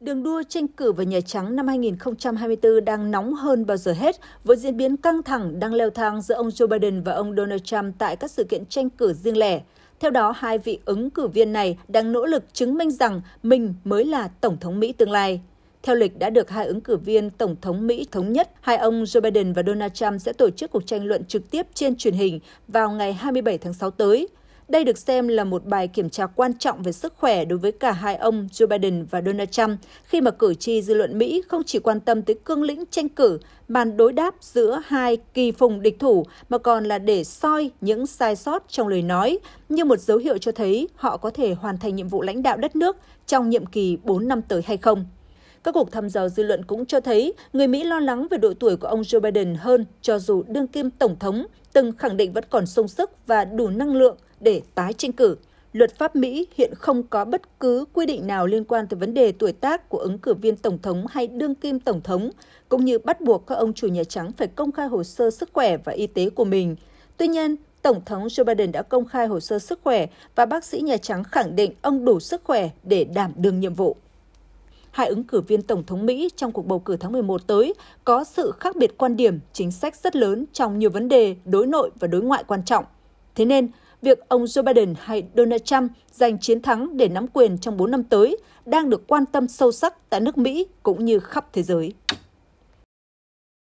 Đường đua tranh cử vào Nhà Trắng năm 2024 đang nóng hơn bao giờ hết với diễn biến căng thẳng đang leo thang giữa ông Joe Biden và ông Donald Trump tại các sự kiện tranh cử riêng lẻ. Theo đó, hai vị ứng cử viên này đang nỗ lực chứng minh rằng mình mới là Tổng thống Mỹ tương lai. Theo lịch đã được hai ứng cử viên Tổng thống Mỹ thống nhất, hai ông Joe Biden và Donald Trump sẽ tổ chức cuộc tranh luận trực tiếp trên truyền hình vào ngày 27 tháng 6 tới. Đây được xem là một bài kiểm tra quan trọng về sức khỏe đối với cả hai ông Joe Biden và Donald Trump khi mà cử tri dư luận Mỹ không chỉ quan tâm tới cương lĩnh tranh cử, bàn đối đáp giữa hai kỳ phùng địch thủ mà còn là để soi những sai sót trong lời nói như một dấu hiệu cho thấy họ có thể hoàn thành nhiệm vụ lãnh đạo đất nước trong nhiệm kỳ 4 năm tới hay không. Các cuộc thăm dò dư luận cũng cho thấy người Mỹ lo lắng về độ tuổi của ông Joe Biden hơn cho dù đương kim Tổng thống từng khẳng định vẫn còn sung sức và đủ năng lượng để tái tranh cử. Luật pháp Mỹ hiện không có bất cứ quy định nào liên quan tới vấn đề tuổi tác của ứng cử viên Tổng thống hay đương kim Tổng thống, cũng như bắt buộc các ông chủ Nhà Trắng phải công khai hồ sơ sức khỏe và y tế của mình. Tuy nhiên, Tổng thống Joe Biden đã công khai hồ sơ sức khỏe và bác sĩ Nhà Trắng khẳng định ông đủ sức khỏe để đảm đương nhiệm vụ hai ứng cử viên Tổng thống Mỹ trong cuộc bầu cử tháng 11 tới có sự khác biệt quan điểm, chính sách rất lớn trong nhiều vấn đề đối nội và đối ngoại quan trọng. Thế nên, việc ông Joe Biden hay Donald Trump giành chiến thắng để nắm quyền trong 4 năm tới đang được quan tâm sâu sắc tại nước Mỹ cũng như khắp thế giới.